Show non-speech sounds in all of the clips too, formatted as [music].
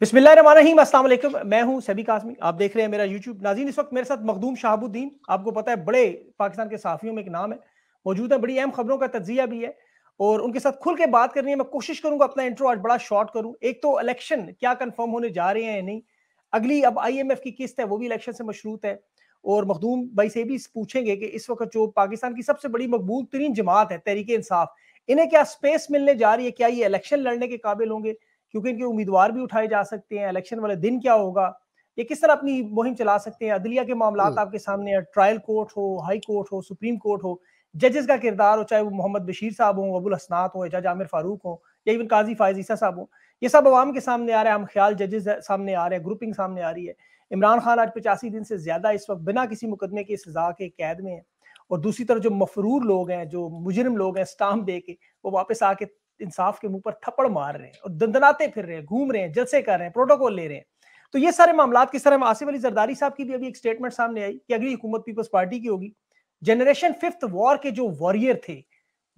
बिस्मिल्लाम असलम मैं हूं सभी काजमी आप देख रहे हैं मेरा यूट्यूब नाजीन इस वक्त मेरे साथ मखदूम शहाबुद्दीन आपको पता है बड़े पाकिस्तान के साफियों में एक नाम है मौजूद है बड़ी अहम खबरों का तजिया भी है और उनके साथ खुल के बात करनी है मैं कोशिश करूंगा अपना इंट्रो आज बड़ा शॉर्ट करूँ एक तो इलेक्शन क्या कन्फर्म होने जा रहे हैं या नहीं अगली अब आई एम एफ की किस्त है वो भी इलेक्शन से मशरूत है और मखदूम भाई से भी पूछेंगे कि इस वक्त जो पाकिस्तान की सबसे बड़ी मकबूल तरीन जमात है तहरीक इंसाफ इन्हें क्या स्पेस मिलने जा रही है क्या ये इलेक्शन लड़ने के काबिल होंगे क्योंकि इनके उम्मीदवार भी उठाए जा सकते हैं इलेक्शन वाले दिन क्या होगा ये किस तरह अपनी मुहिम चला सकते हैं अदलिया के मामला हम्म। आपके सामने है ट्रायल कोर्ट हो हाई कोर्ट हो सुप्रीम कोर्ट हो जजेस का किरदार हो चाहे वो मोहम्मद बशीर साहब हों अबुल हसनात हो जज आमिर फारूक हो या इवन काजी फायज ईसा साहब हो ये सब आवाम के सामने आ रहे हैं हम ख्याल जजेस सामने आ रहे हैं ग्रुपिंग सामने आ रही है इमरान खान आज पचासी दिन से ज्यादा इस वक्त बिना किसी मुकदमे की सजा के कैद में है और दूसरी तरफ जो मफरूर लोग हैं जो मुजरम लोग हैं स्टाम्प दे के वो वापस आके इंसाफ के मुंह पर थप्पड़ मार रहे हैं और दंदनाते फिर रहे हैं घूम रहे हैं जलसे कर रहे हैं प्रोटोकॉल ले रहे हैं तो ये सारे मामला किस तरह आसिफ अली जरदारी साहब की भी अभी एक स्टेटमेंट सामने आई कि अगली हुकूमत पीपल्स पार्टी की होगी जनरेशन फिफ्थ वॉर के जो वॉरियर थे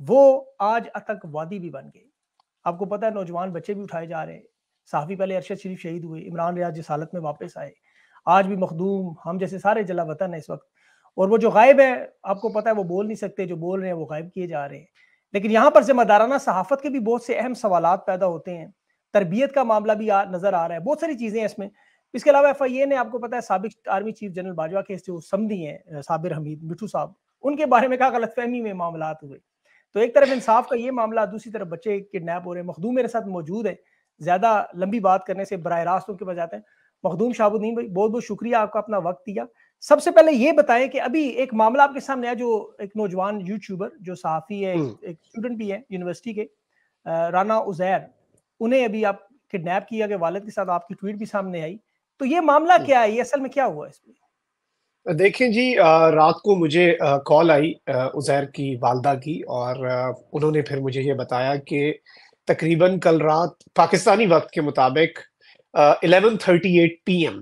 वो आज आतंकवादी भी बन गए आपको पता है नौजवान बच्चे भी उठाए जा रहे हैं साहबी पहले अरशद शरीफ शहीद हुए इमरान रियाज जिस हालत में वापस आए आज भी मखदूम हम जैसे सारे जला वतन है इस वक्त और वो जो गायब है आपको पता है वो बोल नहीं सकते जो बोल रहे हैं वो गायब किए जा रहे हैं लेकिन यहाँ पर जिम्मेदाराना सहाफत के भी बहुत से अहम सवाल पैदा होते हैं तरबियत का मामला भी आ, नजर आ रहा है बहुत सारी चीज़ें हैं इसमें इसके अलावा एफ आई ए ने आपको पता है सबक आर्मी चीफ जनरल बाजवा के जो समी हैं साबिर हमीद मिठू साहब उनके बारे में कहा फहमी में मामला हुए तो एक तरफ इंसाफ का ये मामला दूसरी तरफ बच्चे किडनैप हो रहे हैं मखदूम मेरे साथ मौजूद है ज़्यादा लंबी बात करने से बरह रास्त उनके पास जाते हैं मखदूम शाहबुद्दीन भाई बहुत बहुत शुक्रिया आपका अपना वक्त दिया सबसे पहले ये बताएं कि अभी एक मामला आपके सामने आया जो एक नौजवान यूट्यूबर जो सहाफ़ी है एक स्टूडेंट हम्म। भी है यूनिवर्सिटी के राना उजैर उन्हें अभी आप किडनैप किया गया वालद के साथ आपकी ट्वीट भी सामने आई तो ये मामला हम्म। क्या है ये असल में क्या हुआ इसमें देखें जी रात को मुझे कॉल आई उजैर की वालदा की और उन्होंने फिर मुझे ये बताया कि तकरीबन कल रात पाकिस्तानी वक्त के मुताबिक 11:38 पीएम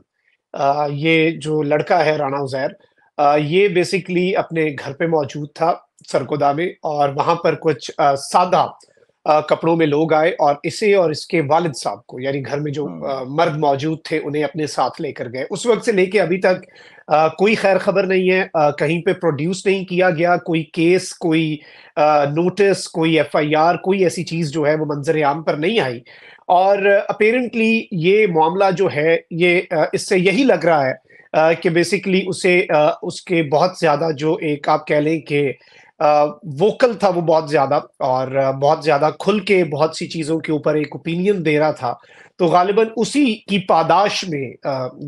ये जो लड़का है राणा उजैर ये बेसिकली अपने घर पे मौजूद था सरगोदा में और वहां पर कुछ सादा कपड़ों में लोग आए और इसे और इसके वालिद साहब को यानी घर में जो हाँ। मर्द मौजूद थे उन्हें अपने साथ लेकर गए उस वक्त से लेके अभी तक कोई खैर खबर नहीं है कहीं पे प्रोड्यूस नहीं किया गया कोई केस कोई नोटिस कोई एफआईआर कोई ऐसी चीज जो है वो मंजर आम पर नहीं आई और अपेरेंटली ये मामला जो है ये इससे यही लग रहा है कि बेसिकली उसे उसके बहुत ज़्यादा जो एक आप कह लें कि वोकल था वो बहुत ज़्यादा और बहुत ज़्यादा खुल के बहुत सी चीज़ों के ऊपर एक ओपिनियन दे रहा था तो गालिबा उसी की पादाश में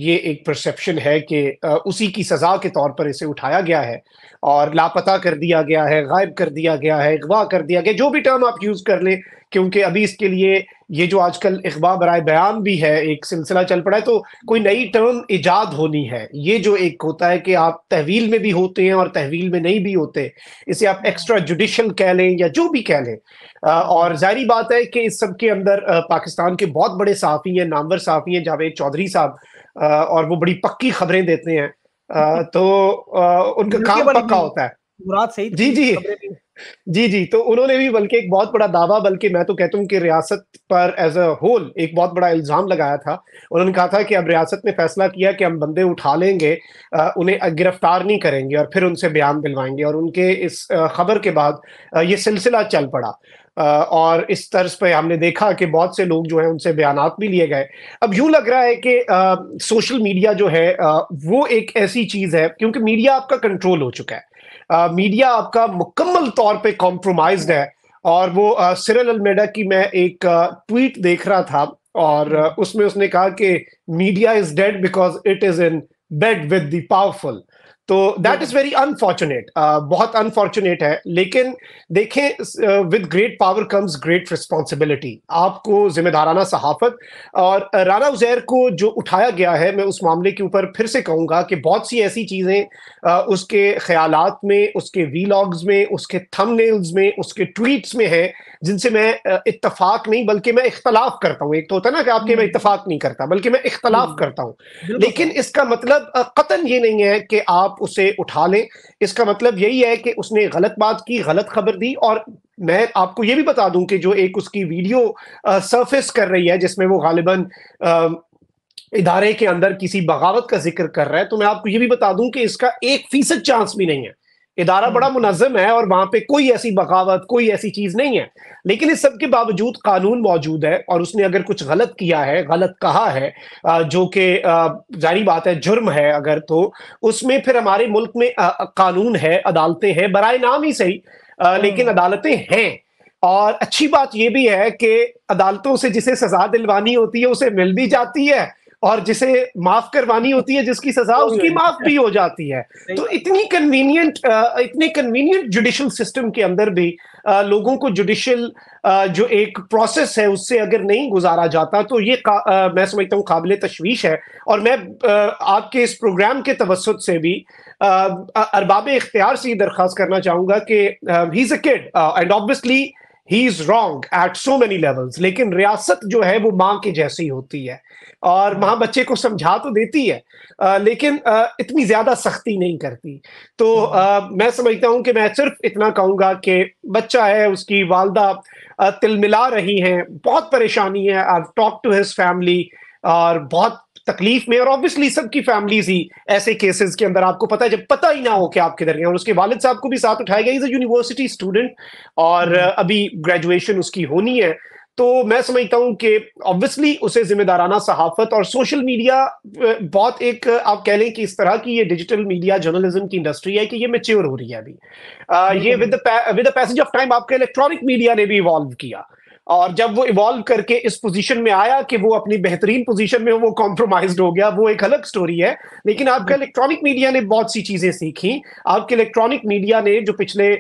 ये एक परसेप्शन है कि उसी की सज़ा के तौर पर इसे उठाया गया है और लापता कर दिया गया है गायब कर दिया गया है अगवा कर दिया गया जो भी टर्म आप यूज़ कर लें क्योंकि अभी इसके लिए ये जो आजकल अखबार बरए बयान भी है एक सिलसिला चल पड़ा है तो कोई नई टर्म ईजाद होनी है ये जो एक होता है कि आप तहवील में भी होते हैं और तहवील में नहीं भी होते इसे आप एक्स्ट्रा जुडिशल कह लें या जो भी कह लें और जाहरी बात है कि इस सब के अंदर पाकिस्तान के बहुत बड़े सहाफ़ी हैं नामवर साफी हैं जावेद चौधरी साहब और वो बड़ी पक्की खबरें देते हैं तो उनका काम पक्का होता है मुराद सही जी जी जी जी तो उन्होंने भी बल्कि एक बहुत बड़ा दावा बल्कि मैं तो कहता हूँ कि रियासत पर एज अ होल एक बहुत बड़ा इल्ज़ाम लगाया था उन्होंने कहा था कि अब रियासत ने फैसला किया कि हम बंदे उठा लेंगे उन्हें गिरफ्तार नहीं करेंगे और फिर उनसे बयान दिलवाएंगे और उनके इस खबर के बाद ये सिलसिला चल पड़ा और इस तर्ज पे हमने देखा कि बहुत से लोग जो हैं उनसे बयान भी लिए गए अब यूं लग रहा है कि सोशल मीडिया जो है आ, वो एक ऐसी चीज़ है क्योंकि मीडिया आपका कंट्रोल हो चुका है मीडिया आपका मुकम्मल तौर पे कॉम्प्रोमाइज है और वो सिरल अलमेडा की मैं एक ट्वीट देख रहा था और उसमें उसने कहा कि media is dead because it is in bed with the powerful तो दैट इज वेरी अनफॉर्चुनेट बहुत अनफॉर्चुनेट है लेकिन देखें with great power comes great responsibility आपको जिम्मेदाराना सहाफत और uh, राना उजैर को जो उठाया गया है मैं उस मामले के ऊपर फिर से कहूँगा कि बहुत सी ऐसी चीज़ें uh, उसके ख्याल में उसके वीलॉग्स में उसके थंबनेल्स में उसके ट्वीट्स में है जिनसे मैं uh, इतफाक नहीं बल्कि मैं इख्तलाफ करता हूँ एक तो होता है ना कि आपके मैं हम्म। इतफाक नहीं करता बल्कि मैं इख्तलाफ हम्म। करता हूँ लेकिन इसका मतलब कतन ये नहीं है कि आप उसे उठा लें इसका मतलब यही है कि उसने गलत बात की गलत खबर दी और मैं आपको ये भी बता दूं कि जो एक उसकी वीडियो आ, कर रही है जिसमें वो गालिबन इदारे के अंदर किसी बगावत का जिक्र कर रहा है तो मैं आपको ये भी बता दूं कि इसका एक फीसद चांस भी नहीं है इदारा बड़ा मुनजम है और वहां पे कोई ऐसी बगावत कोई ऐसी चीज नहीं है लेकिन इस सब के बावजूद कानून मौजूद है और उसने अगर कुछ गलत किया है गलत कहा है जो कि जारी बात है जुर्म है अगर तो उसमें फिर हमारे मुल्क में कानून है अदालतें हैं बर नाम ही सही हाँ। लेकिन अदालतें हैं और अच्छी बात यह भी है कि अदालतों से जिसे सजा दिलवानी होती है उसे मिल भी जाती है और जिसे माफ करवानी होती है जिसकी सजा उसकी माफ भी हो जाती है तो इतनी कन्वीनियंट इतने कन्वीनियंट जुडिशल सिस्टम के अंदर भी लोगों को जुडिशल जो एक प्रोसेस है उससे अगर नहीं गुजारा जाता तो ये मैं समझता हूँ काबिल तशवीश है और मैं आपके इस प्रोग्राम के तवसत से भी अरबाब इख्तियार से दरख्वास्त करना चाहूँगा कि he is a kid and obviously he is wrong at so many levels लेकिन रियासत जो है वो माँ के जैसी होती है और माँ बच्चे को समझा तो देती है आ, लेकिन आ, इतनी ज्यादा सख्ती नहीं करती तो आ, मैं समझता हूँ कि मैं सिर्फ इतना कहूँगा कि बच्चा है उसकी वालदा तिलमिला रही हैं बहुत परेशानी है I talk to his family और बहुत तकलीफ में और ऑब्वियसली सबकी फैमिलीज ही ऐसे केसेस के अंदर आपको पता है जब पता ही ना हो कि आप किधर गए और उसके वालिद साहब को भी साथ उठाया गया इज अ यूनिवर्सिटी स्टूडेंट और हम्म। अभी ग्रेजुएशन उसकी होनी है तो मैं समझता हूं कि ऑब्वियसली उसे जिम्मेदाराना सहाफत और सोशल मीडिया बहुत एक आप कह लें कि इस तरह की ये डिजिटल मीडिया जर्नलिज्म की इंडस्ट्री है कि ये मेच्योर हो रही है अभी आ, ये with with the passage of time आपके इलेक्ट्रॉनिक मीडिया ने भी इवॉल्व किया और जब वो इवॉल्व करके इस पोजीशन में आया कि वो अपनी बेहतरीन पोजीशन में वो कॉम्प्रोमाइज हो गया वो एक अलग स्टोरी है लेकिन आपका इलेक्ट्रॉनिक मीडिया ने बहुत सी चीज़ें सीखी आपके इलेक्ट्रॉनिक मीडिया ने जो पिछले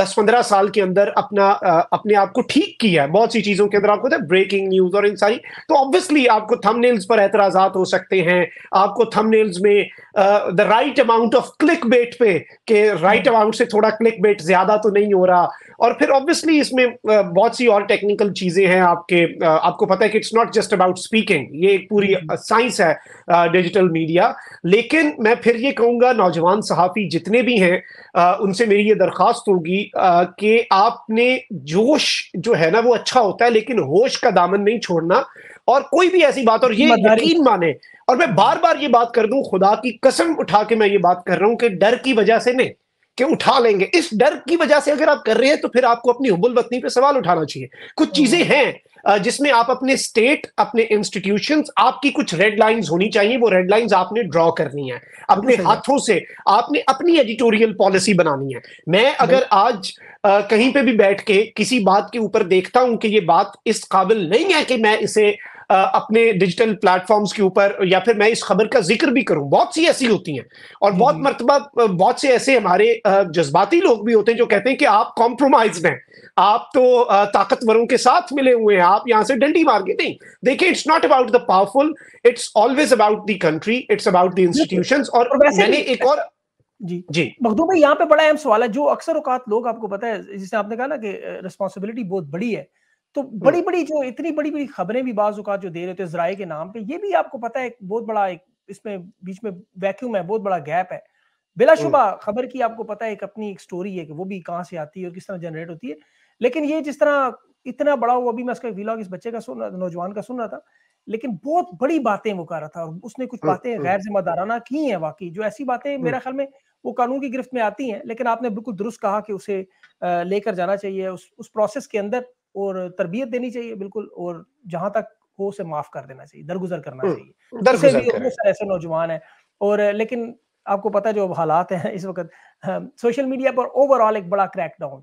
दस पंद्रह साल के अंदर अपना आ, अपने आप को ठीक किया है बहुत सी चीज़ों के अंदर आपको था ब्रेकिंग न्यूज़ और इन सारी तो ऑब्वियसली आपको थमनेल्स पर एतराज़ात हो सकते हैं आपको थमनेल्स में the right amount of click bait पे के राइट अमाउंट से थोड़ा क्लिक बेट ज्यादा तो नहीं हो रहा और फिर ऑब्वियसली इसमें बहुत सी और टेक्निकल चीजें हैं आपके आपको पता है कि it's not just about speaking ये एक पूरी साइंस हम्म। है डिजिटल मीडिया लेकिन मैं फिर ये कहूंगा नौजवान सहाफ़ी जितने भी हैं उनसे मेरी ये दरख्वास्त होगी कि आपने जोश जो है ना वो अच्छा होता है लेकिन होश का दामन नहीं छोड़ना और कोई भी ऐसी बात और ये यकीन माने और मैं बार बार ये बात कर दूं खुदा की कसम उठा के मैं ये बात कर रहा हूं कि डर की वजह से नहीं कि उठा लेंगे इस डर की वजह से अगर आप कर रहे हैं तो फिर आपको अपनी हुबुल वतनी पे सवाल उठाना चाहिए कुछ हम्म। चीजें हैं जिसमें आप अपने स्टेट अपने इंस्टीट्यूशन आपकी कुछ रेड लाइंस होनी चाहिए वो रेड लाइंस आपने ड्रॉ करनी है अपने हाथों से आपने अपनी एडिटोरियल पॉलिसी बनानी है मैं अगर आज आ, कहीं पे भी बैठ के किसी बात के ऊपर देखता हूं कि ये बात इस काबिल नहीं है कि मैं इसे अपने डिजिटल प्लेटफॉर्म्स के ऊपर या फिर मैं इस खबर का जिक्र भी करूं बहुत सी ऐसी होती हैं और हम्म, बहुत हम्म। मरतबा बहुत से ऐसे हमारे जज्बाती लोग भी होते हैं जो कहते हैं कि आप कॉम्प्रोमाइज हैं आप तो ताकतवरों के साथ मिले हुए हैं आप यहां से डंडी मार के नहीं देखिए it's not about the powerful it's always about the country it's about the institution और मैंने एक और जी जी मखदूम भाई यहाँ पे बड़ा अहम सवाल है जो अक्सर औकात लोग आपको पता है जिसने आपने कहा ना कि रिस्पॉन्सिबिलिटी बहुत बड़ी है तो बड़ी बड़ी जो इतनी बड़ी बड़ी खबरें भी बाजुकात जो दे रहे थे जराये के नाम पे ये भी आपको पता है बहुत बड़ा एक इसमें बीच में वैक्यूम है बहुत बड़ा गैप है बिलाशुबा खबर की आपको पता है एक अपनी एक स्टोरी है कि वो भी कहाँ से आती है और किस तरह जनरेट होती है लेकिन ये जिस तरह इतना बड़ा वो अभी मैं उसका व्लॉग इस बच्चे का सुन रहा था नौजवान का सुन रहा था लेकिन बहुत बड़ी बातें वो कर रहा था और उसने कुछ बातें गैर जिम्मेदाराना की हैं वाकई जो ऐसी बातें मेरा ख्याल में वो कानून की गिरफ्त में आती हैं लेकिन आपने बिल्कुल दुरुस्त कहा कि उसे लेकर जाना चाहिए उस उस प्रोसेस के अंदर और तरबियत देनी चाहिए बिल्कुल और जहां तक हो उसे माफ कर देना चाहिए दरगुजर करना हम्म, चाहिए दरगुजर भी ऐसे नौजवान है और लेकिन आपको पता है जो हालात हैं इस वक्त सोशल मीडिया पर ओवरऑल एक बड़ा क्रैकडाउन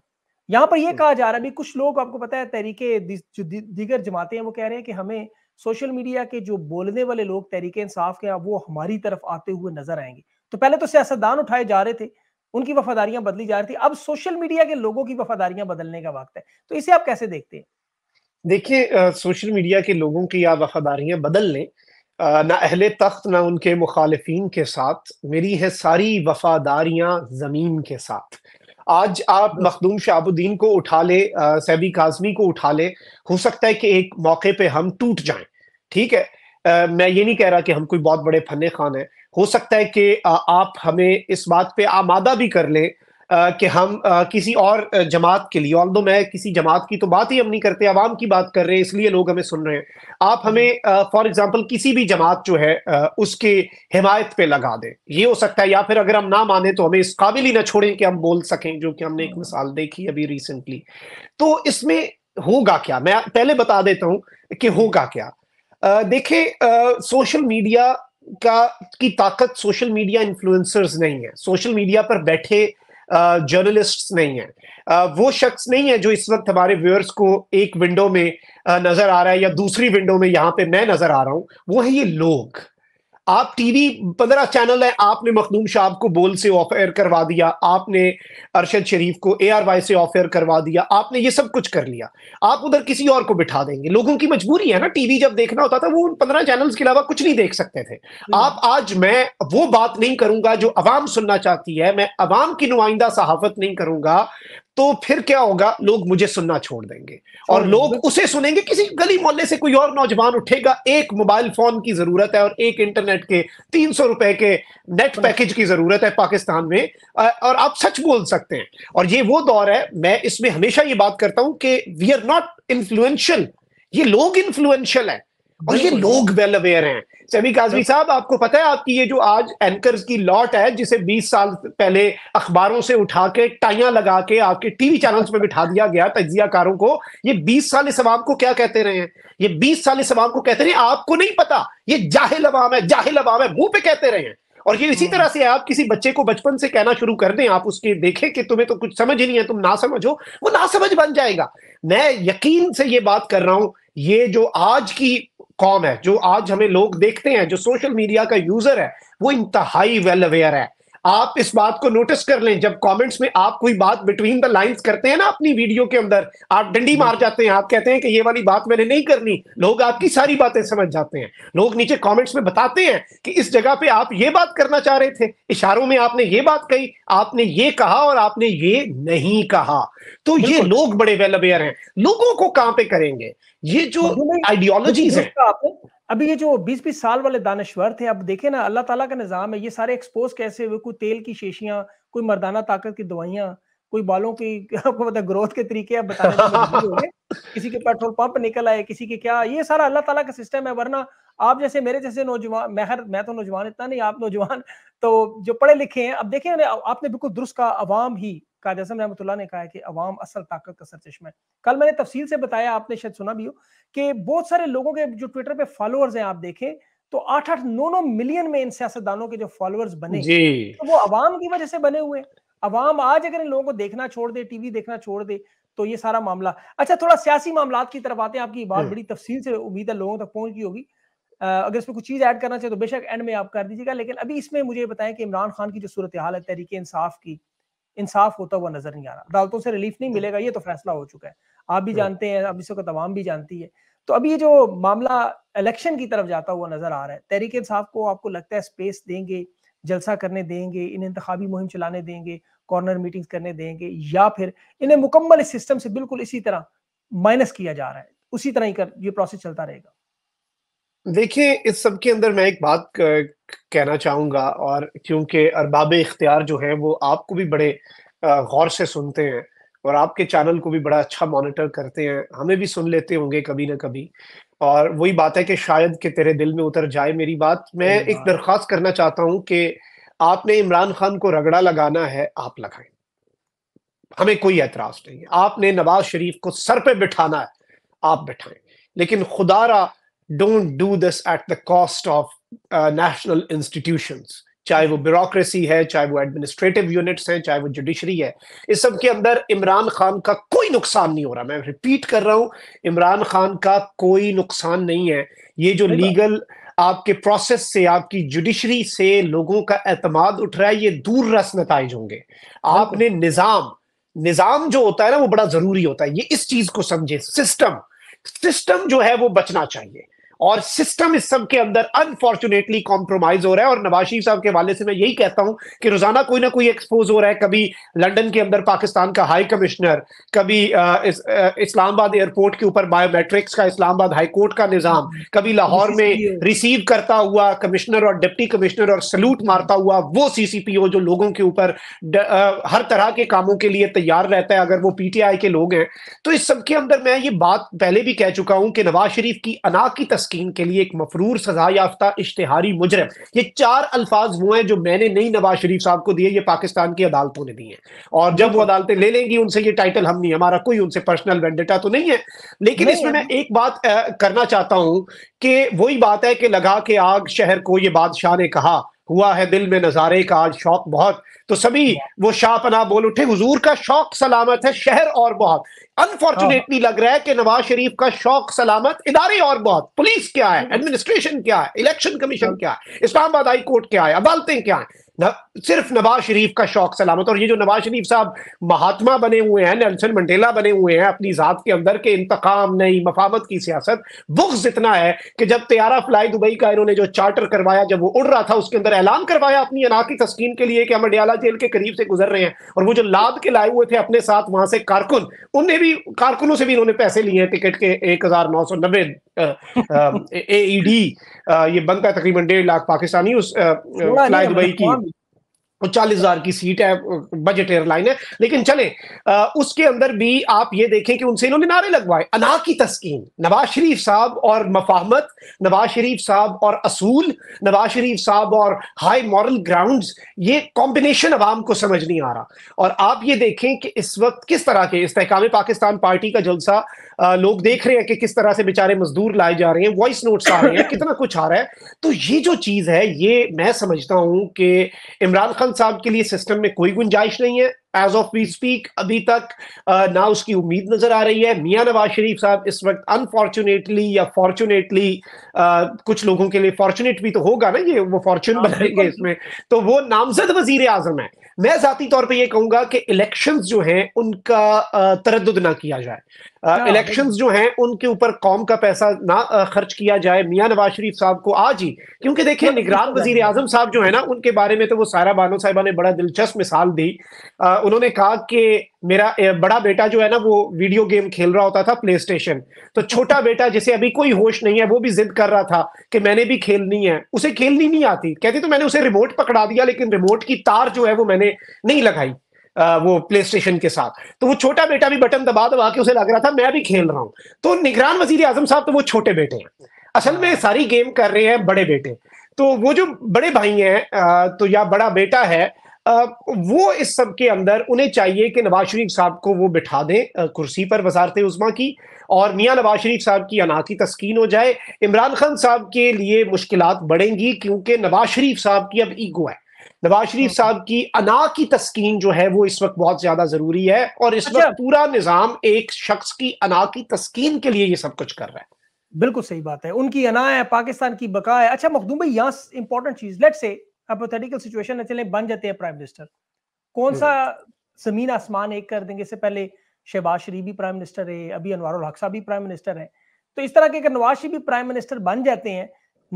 यहाँ पर यह हम्म। कहा जा रहा है भी कुछ लोग आपको पता है तहरीके जो दीगर जमाते हैं वो कह रहे हैं कि हमें सोशल मीडिया के जो बोलने वाले लोग तहरीके इंसाफ के वो हमारी तरफ आते हुए नजर आएंगे तो पहले तो सियासतदान उठाए जा रहे थे उनकी वफादारियां बदली जा रही थी अब सोशल मीडिया के लोगों की वफादारियां बदलने का वक्त है तो इसे आप कैसे देखते हैं देखिए सोशल मीडिया के लोगों की या वफादारियां बदल लें ना अहले तख्त ना उनके मुखालफन के साथ मेरी है सारी वफादारियां ज़मीन के साथ आज आप मखदूम शाहबुद्दीन को उठा ले सैबी काजमी को उठा ले हो सकता है कि एक मौके पे हम टूट जाएं ठीक है आ, मैं ये नहीं कह रहा कि हम कोई बहुत बड़े फने खान हैं हो सकता है कि आप हमें इस बात पे आमादा भी कर लें कि हम किसी और जमात के लिए ऑल मैं किसी जमात की तो बात ही हम नहीं करते आवाम की बात कर रहे हैं इसलिए लोग हमें सुन रहे हैं आप हमें फॉर एग्जांपल किसी भी जमात जो है उसके हिमायत पे लगा दें ये हो सकता है या फिर अगर हम ना माने तो हमें इस काबिल ही ना छोड़ें कि हम बोल सकें जो कि हमने एक मिसाल देखी अभी रिसेंटली तो इसमें होगा क्या मैं पहले बता देता हूँ कि होगा क्या देखे सोशल मीडिया का की ताकत सोशल मीडिया इन्फ्लुएंसर्स नहीं है सोशल मीडिया पर बैठे जर्नलिस्ट्स नहीं है वो शख्स नहीं है जो इस वक्त हमारे व्यूअर्स को एक विंडो में नजर आ रहा है या दूसरी विंडो में यहाँ पे मैं नजर आ रहा हूँ वो है ये लोग आप टीवी पंद्रह चैनल है आपने मखदूम शाह को बोल से ऑफ एयर करवा दिया आपने अरशद शरीफ को ए आर वाई से ऑफ एयर करवा दिया आपने ये सब कुछ कर लिया आप उधर किसी और को बिठा देंगे लोगों की मजबूरी है ना टीवी जब देखना होता था वो उन पंद्रह चैनल के अलावा कुछ नहीं देख सकते थे हम्म। आप आज मैं वो बात नहीं करूंगा जो अवाम सुनना चाहती है मैं अवाम की नुमाइंदा सहाफत नहीं करूंगा तो फिर क्या होगा लोग मुझे सुनना छोड़ देंगे और लोग उसे सुनेंगे किसी गली मोहल्ले से कोई और नौजवान उठेगा एक मोबाइल फोन की जरूरत है और एक इंटरनेट के तीन सौ रुपए के नेट हाँ। पैकेज की जरूरत है पाकिस्तान में और आप सच बोल सकते हैं और ये वो दौर है मैं इसमें हमेशा ये बात करता हूं कि वी आर नॉट इन्फ्लुएंशियल ये लोग इन्फ्लुएंशियल है और ये लोग वेल अवेयर हैं सभी काजमी तो- साहब आपको पता है आपकी ये जो आज एंकर की लॉट है जिसे 20 साल पहले अखबारों से उठा के टाइया लगा के आपके टीवी चैनल्स पे बिठा दिया गया तजियाकारों को ये 20 साल इस अवाम को क्या कहते रहे हैं ये 20 साल इस अवाम को कहते रहे आपको नहीं पता ये जाहिल अवाम है जाहिल अवाम है मुंह पे कहते रहे हैं और ये इसी हम्म। तरह से आप किसी बच्चे को बचपन से कहना शुरू कर दें आप उसके देखें कि तुम्हें तो कुछ समझ ही नहीं है तुम ना समझो वो ना समझ बन जाएगा मैं यकीन से ये बात कर रहा हूं ये जो आज की कौन है जो आज हमें लोग देखते हैं जो सोशल मीडिया का यूजर है वो इंतहाई वेल अवेयर है आप इस बात को नोटिस कर लें जब कमेंट्स में आप कोई बात बिटवीन द लाइंस करते हैं ना अपनी वीडियो के अंदर आप डंडी मार जाते हैं आप कहते हैं कि ये वाली बात मैंने नहीं करनी लोग आपकी सारी बातें समझ जाते हैं लोग नीचे कॉमेंट्स में बताते हैं कि इस जगह पे आप ये बात करना चाह रहे थे इशारों में आपने ये बात कही आपने ये कहा और आपने ये नहीं कहा तो ये लोग बड़े वेल अवेयर हैं लोगों को कहां पे करेंगे ये जो आइडियोलॉजीज है अभी ये जो बीस बीस साल वाले दानश्वर थे अब देखे ना अल्लाह ताला का निज़ाम है ये सारे एक्सपोज कैसे हुए कोई तेल की शीशियाँ कोई मर्दाना ताकत की दवाइयाँ कोई बालों की आपको पता ग्रोथ के तरीके आप बताने किसी के पेट्रोल पंप निकल आए किसी के क्या ये सारा अल्लाह ताला का सिस्टम है वरना आप जैसे मेरे जैसे नौजवान मैं हर मैं तो नौजवान इतना नहीं आप नौजवान तो जो पढ़े लिखे हैं अब देखें आपने बिल्कुल दुरुस्त का अवाम ही काद अजम रहमत ने कहा है कि अवाम असल ताकत का सरचश्मा है कल मैंने तफसील से बताया आपने शायद सुना भी हो कि बहुत सारे लोगों के जो ट्विटर पे फॉलोअर्स हैं आप देखें तो आठ आठ नौ नौ मिलियन में इन सियासतदानों के जो फॉलोअर्स बने तो वो अवाम की वजह से बने हुए हैं अवाम आज अगर इन लोगों को देखना छोड़ दे टीवी देखना छोड़ दे तो ये सारा मामला अच्छा थोड़ा सियासी मामला की तरफ आते हैं आपकी बात हम्म। बड़ी तफसील से उम्मीद है लोगों तक पहुंच गई होगी अगर इसमें कुछ चीज ऐड करना चाहिए तो बेशक एंड में आप कर दीजिएगा लेकिन अभी इसमें मुझे बताएं कि इमरान खान की जो सूरत हाल है तहरीक इंसाफ की इंसाफ होता हुआ नजर नहीं आ रहा अदालतों से रिलीफ नहीं मिलेगा ये तो फैसला हो चुका है आप भी जानते हैं अब इसको तमाम भी जानती है तो अब ये जो मामला इलेक्शन की तरफ जाता हुआ नजर आ रहा है तहरीक इंसाफ को आपको लगता है स्पेस देंगे जलसा करने देंगे इन इंतबी मुहिम चलाने देंगे कॉर्नर मीटिंग्स करने देंगे या फिर इन्हें मुकम्मल इस सिस्टम से बिल्कुल इसी तरह माइनस किया जा रहा है उसी तरह ही कर ये प्रोसेस चलता रहेगा देखिए इस सब के अंदर मैं एक बात कहना चाहूंगा और क्योंकि अरबाब इख्तियार जो हैं वो आपको भी बड़े गौर से सुनते हैं और आपके चैनल को भी बड़ा अच्छा मॉनिटर करते हैं, हमें भी सुन लेते होंगे कभी ना कभी और वही बात है कि शायद कि तेरे दिल में उतर जाए मेरी बात। मैं एक दरख्वास्त करना चाहता हूँ कि आपने इमरान खान को रगड़ा लगाना है, आप लगाए हमें कोई एतराज़ नहीं है। आपने नवाज़ शरीफ को सर पे बिठाना है, आप बिठाएं लेकिन खुदारा don't do this at the cost of uh, national institutions चाहे वो ब्यूरोक्रेसी है चाहे वो एडमिनिस्ट्रेटिव यूनिट्स हैं चाहे वो जुडिशरी है इस सब के अंदर इमरान खान का कोई नुकसान नहीं हो रहा मैं रिपीट कर रहा हूं इमरान खान का कोई नुकसान नहीं है ये जो लीगल आपके प्रोसेस से आपकी जुडिशरी से लोगों का एतमाद उठ रहा है ये दूर रस नतज होंगे आपने निज़ाम निज़ाम जो होता है ना वो बड़ा ज़रूरी होता है ये इस चीज़ को समझे सिस्टम सिस्टम जो है वो बचना चाहिए और सिस्टम इस सब के अंदर अनफॉर्चुनेटली कॉम्प्रोमाइज हो रहा है और नवाज शरीफ साहब के वाले से मैं यही कहता हूं कि रोजाना कोई ना कोई एक्सपोज हो रहा है कभी लंदन के अंदर पाकिस्तान का हाई कमिश्नर कभी इस, इस्लामाबाद एयरपोर्ट के ऊपर बायोमेट्रिक्स का इस्लामाबाद हाईकोर्ट का निजाम कभी लाहौर में रिसीव करता हुआ कमिश्नर और डिप्टी कमिश्नर और सल्यूट मारता हुआ वो सीसीपीओ जो लोगों के ऊपर हर तरह के कामों के लिए तैयार रहता है अगर वो पीटीआई के लोग हैं तो इस सबके अंदर मैं ये बात पहले भी कह चुका हूं कि नवाज शरीफ की अना की तस्कीन के लिए एक मफरूर सजा याफ्ता इश्तहारी मुजरम ये चार अल्फाज वो हैं जो मैंने नहीं नवाज शरीफ साहब को दिए ये पाकिस्तान की अदालतों ने दिए हैं और जब वो अदालतें ले लेंगी उनसे ये टाइटल हम नहीं हमारा कोई उनसे पर्सनल वेंडेटा तो नहीं है लेकिन इसमें मैं एक बात करना चाहता हूं कि वही बात है कि लगा के आग शहर को ये बादशाह ने कहा हुआ है दिल में नज़ारे का आज शौक बहुत तो सभी वो शाह पना बोल उठे हुजूर का शौक सलामत है शहर और बहुत अनफॉर्चुनेटली हाँ। लग रहा है कि नवाज शरीफ का शौक सलामत इदारे और बहुत पुलिस क्या है एडमिनिस्ट्रेशन क्या है इलेक्शन कमीशन हाँ। क्या है इस्लामाबाद हाई कोर्ट क्या है अदालतें क्या है सिर्फ नवाज शरीफ का शौक सलामत और ये जो नवाज शरीफ साहब महात्मा बने हुए हैं नेल्सन मंडेला बने हुए हैं अपनी ज़ात के अंदर के इंतकाम नई मफावत की सियासत बुख्स इतना है कि जब तैयारा फ्लाई दुबई का इन्होंने जो चार्टर करवाया जब वो उड़ रहा था उसके अंदर ऐलान करवाया अपनी अना की तस्कीन के लिए कि हम अडियाला जेल के करीब से गुजर रहे हैं और वो जो लाद के लाए हुए थे अपने साथ वहां से कारकुन उन्हें भी कारकुनों से भी इन्होंने पैसे लिए हैं टिकट के एक हजार नौ सौ नब्बे ए ई डी ये बनता है तकरीबन डेढ़ लाख पाकिस्तानी उस फ्लाई दुबई की चालीस हजार की सीट है बजट एयरलाइन है लेकिन चले आ, उसके अंदर भी आप ये देखें कि उनसे इन्होंने नारे लगवाए अना की तस्कीन नवाज शरीफ साहब और मफाहमत नवाज शरीफ साहब और असूल नवाज शरीफ साहब और हाई मॉरल ग्राउंड्स ये कॉम्बिनेशन आवाम को समझ नहीं आ रहा और आप ये देखें कि इस वक्त किस तरह के इसकाम पाकिस्तान पार्टी का जलसा आ, लोग देख रहे हैं कि किस तरह से बेचारे मजदूर लाए जा रहे हैं वॉइस नोट्स आ रहे हैं कितना कुछ आ रहा है तो ये जो चीज़ है ये मैं समझता हूं कि इमरान खान साहब के लिए सिस्टम में कोई गुंजाइश नहीं है एज ऑफ वी स्पीक अभी तक ना उसकी उम्मीद नजर आ रही है मियां नवाज शरीफ साहब इस वक्त अनफॉर्चुनेटली या फॉर्चुनेटली कुछ लोगों के लिए फॉर्चुनेट भी तो होगा ना ये वो फॉर्चून हाँ, बनाएंगे इसमें तो वो नामजद वजीर आजम है मैं जाती तौर पे ये कहूंगा कि इलेक्शंस जो हैं उनका तरद ना किया जाए इलेक्शंस हाँ, जो हैं उनके ऊपर कौम का पैसा ना खर्च किया जाए मियां नवाज शरीफ साहब को आज ही क्योंकि देखिए निगरान वजीर आजम साहब जो है ना उनके बारे में तो वो सारा बानो साहिबा ने बड़ा दिलचस्प मिसाल दी उन्होंने कहा कि मेरा बड़ा बेटा जो है ना वो वीडियो गेम खेल रहा होता था प्ले स्टेशन तो छोटा बेटा जिसे अभी कोई होश नहीं है वो भी जिद कर रहा था कि मैंने भी खेलनी है उसे खेलनी नहीं आती कहती तो मैंने उसे रिमोट पकड़ा दिया लेकिन रिमोट की तार जो है वो मैंने नहीं लगाई वो प्ले स्टेशन के साथ तो वो छोटा बेटा भी बटन दबा दबा के उसे लग रहा था मैं भी खेल रहा हूँ तो निगरान वजीर आजम साहब तो वो छोटे बेटे हैं असल में सारी गेम कर रहे हैं बड़े बेटे तो वो जो बड़े भाई हैं तो या बड़ा बेटा है वो इस सब के अंदर उन्हें चाहिए कि नवाज शरीफ साहब को वो बिठा दें कुर्सी पर वजारत उजमा की और मियाँ नवाज शरीफ साहब की अना की तस्कीन हो जाए इमरान खान साहब के लिए मुश्किल बढ़ेंगी क्योंकि नवाज शरीफ साहब की अब ईगो है नवाज शरीफ हाँ। साहब की अना की तस्कीन जो है वो इस वक्त बहुत ज्यादा जरूरी है और इस अच्छा। वक्त पूरा निजाम एक शख्स की अना की तस्कीन के लिए ये सब कुछ कर रहा है बिल्कुल सही बात है उनकी अना है पाकिस्तान की बका है अच्छा मखदूम भाई यहाँ इंपॉर्टेंट चीज लेट से हाइपोथेटिकल सिचुएशन है चले बन जाते हैं प्राइम मिनिस्टर कौन सा जमीन आसमान एक कर देंगे इससे पहले शहबाज शरीफ भी प्राइम मिनिस्टर है अभी अनवर हक साहब भी प्राइम मिनिस्टर है तो इस तरह के अगर नवाज शरीफ भी प्राइम मिनिस्टर बन जाते हैं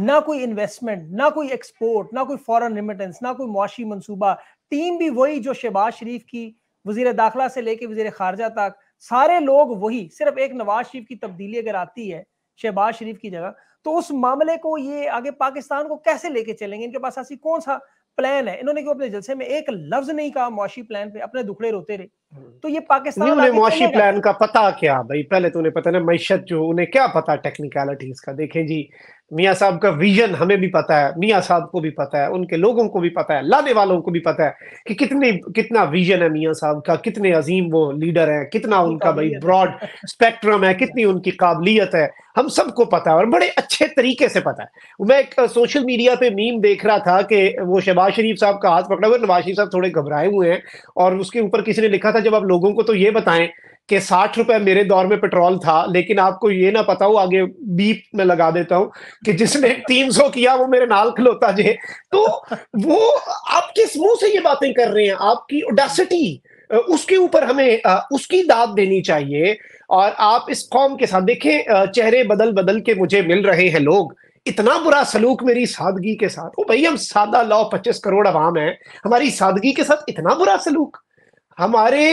ना कोई इन्वेस्टमेंट ना कोई एक्सपोर्ट ना कोई फॉरन रिमिटेंस ना कोई मुआशी मनसूबा टीम भी वही जो शहबाज शरीफ की वजीर दाखिला से लेके वजीर खारजा तक सारे लोग वही सिर्फ एक नवाज शरीफ की तब्दीली अगर आती है शहबाज शरीफ की जगह तो उस मामले को ये आगे पाकिस्तान को कैसे लेके चलेंगे इनके पास ऐसी कौन सा प्लान है इन्होंने क्यों अपने जलसे में एक लफ्ज नहीं कहा मुआशी प्लान पे अपने दुखड़े रोते रहे हम्म। तो ये पाकिस्तान मुआशी प्लान का पता क्या भाई पहले तो उन्हें पता ना मीशत जो उन्हें क्या पता टेक्निकलिटीज का देखें जी मियाँ साहब का विजन हमें भी पता है मियाँ साहब को भी पता है उनके लोगों को भी पता है लाने वालों को भी पता है कि कितनी कितना विजन है मियाँ साहब का कितने अजीम वो लीडर हैं कितना उनका भाई ब्रॉड स्पेक्ट्रम है कितनी उनकी काबिलियत है हम सबको पता है और बड़े अच्छे तरीके से पता है मैं एक सोशल मीडिया पे मीम देख रहा था कि वो शहबाज शरीफ साहब का हाथ पकड़ा हुआ नवाज शरीफ साहब थोड़े घबराए हुए हैं और उसके ऊपर किसी ने लिखा था जब आप लोगों को तो ये बताएं कि साठ रुपए मेरे दौर में पेट्रोल था लेकिन आपको ये ना पता हो आगे बीप में लगा देता हूं कि जिसने तीन सौ किया वो मेरे नाल खलोता जे तो वो आप किस मुंह से ये बातें कर रहे हैं आपकी ओडासिटी उसके ऊपर हमें उसकी दाद देनी चाहिए और आप इस कौम के साथ देखें चेहरे बदल बदल के मुझे मिल रहे हैं लोग इतना बुरा सलूक मेरी सादगी के साथ ओ भाई हम सादा लॉ पच्चीस करोड़ आवाम है हमारी सादगी के साथ इतना बुरा सलूक हमारे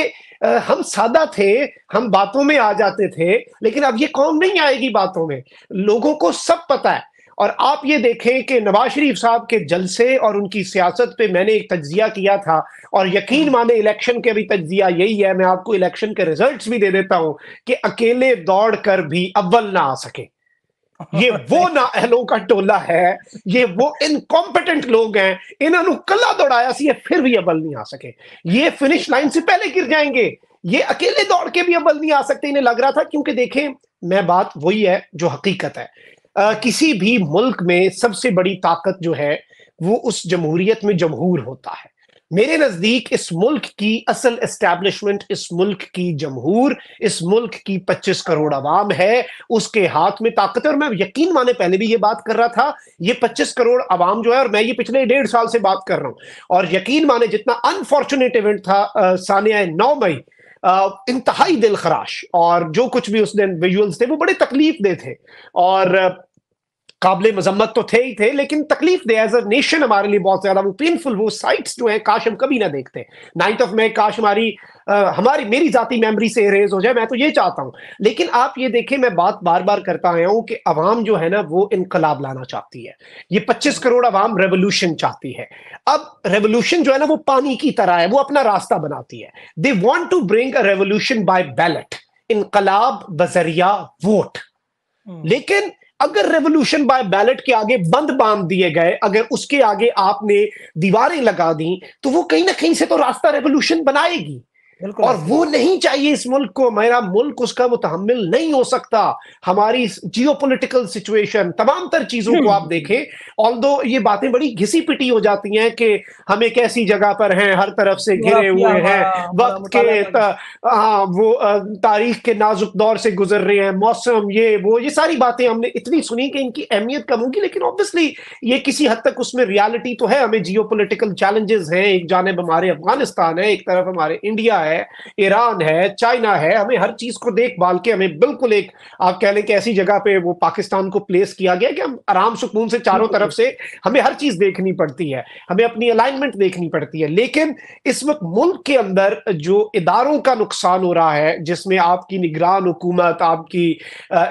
हम सादा थे हम बातों में आ जाते थे लेकिन अब ये कौन नहीं आएगी बातों में लोगों को सब पता है और आप ये देखें कि नवाज शरीफ साहब के जलसे और उनकी सियासत पे मैंने एक तजिया किया था और यकीन हम्म। माने इलेक्शन के भी तजिया यही है मैं आपको इलेक्शन के रिजल्ट्स भी दे देता हूं कि अकेले दौड़ कर भी अव्वल ना आ सके ये वो ना ਅਹਲੋਂ का टोला है ये वो इनकॉम्पिटेंट लोग हैं इन्होंने कला दौड़ाया सी ਸੀ ਇਹ ਫਿਰ ਵੀ ਅਵਲ ਨਹੀਂ ਆ ਸਕੇ लाइन से पहले गिर जाएंगे ये अकेले दौड़ के भी अबल नहीं आ सकते इन्हें लग रहा था क्योंकि देखें मैं बात वही है जो हकीकत है आ, किसी भी मुल्क में सबसे बड़ी ताकत जो है वो उस जमहूरियत में जमहूर होता है मेरे नजदीक इस मुल्क की असल एस्टेब्लिशमेंट इस मुल्क की जमहूर इस मुल्क की 25 करोड़ आवाम है उसके हाथ में ताकत है और मैं यकीन माने पहले भी ये बात कर रहा था ये 25 करोड़ आवाम जो है और मैं ये पिछले डेढ़ साल से बात कर रहा हूं और यकीन माने जितना अनफॉर्चुनेट इवेंट था सानिया नौ मई इंतहाई दिल खराश और जो कुछ भी उस दिन विजुअल्स थे वो बड़े तकलीफ दे थे और काबिल मजम्मत तो थे ही थे लेकिन तकलीफ दे एज अ नेशन हमारे लिए बहुत ज्यादा वो पेनफुल वो साइट्स जो है काश हम कभी ना देखते नाइन्थ ऑफ मई काश हमारी आ, हमारी मेरी जाति मेमोरी से रेज हो जाए मैं तो ये चाहता हूँ लेकिन आप ये देखें मैं बात बार बार करता आया हूँ कि अवाम जो है ना वो इनकलाब लाना चाहती है ये पच्चीस करोड़ अवाम रेवोल्यूशन चाहती है अब रेवोल्यूशन जो है ना वो पानी की तरह है वो अपना रास्ता बनाती है they want to bring a revolution by ballot इनकलाब बजरिया वोट हम्म। लेकिन अगर रेवोल्यूशन बाय बैलेट के आगे बंद बांध दिए गए अगर उसके आगे आपने दीवारें लगा दी तो वो कहीं ना कहीं से तो रास्ता रेवोल्यूशन बनाएगी और वो नहीं चाहिए इस मुल्क को मेरा मुल्क उसका मुतहमल नहीं हो सकता हमारी जियो पोलिटिकल सिचुएशन तमाम तर चीजों को हम्म। आप देखें ऑल दो ये बातें बड़ी घिसी पिटी हो जाती हैं कि हम एक ऐसी जगह पर हैं हर तरफ से घिरे हुए हैं वक्त के हाँ वो तारीख के नाजुक दौर से गुजर रहे हैं मौसम ये वो ये सारी बातें हमने इतनी सुनी कि इनकी अहमियत कम होगी लेकिन ऑब्वियसली ये किसी हद तक उसमें रियालिटी तो है हमें जियो पोलिटिकल चैलेंजेस हैं एक जानब हमारे अफगानिस्तान है एक तरफ हमारे इंडिया है है ईरान है चाइना है हमें हर चीज को देख भाल के हमें बिल्कुल एक आप कह लें कि ऐसी जगह पे वो पाकिस्तान को प्लेस किया गया कि हम आराम सुकून से चारों तरफ से हमें हर चीज देखनी पड़ती है हमें अपनी अलाइनमेंट देखनी पड़ती है लेकिन इस वक्त मुल्क के अंदर जो इदारों का नुकसान हो रहा है जिसमें आपकी निगरान हुकूमत आपकी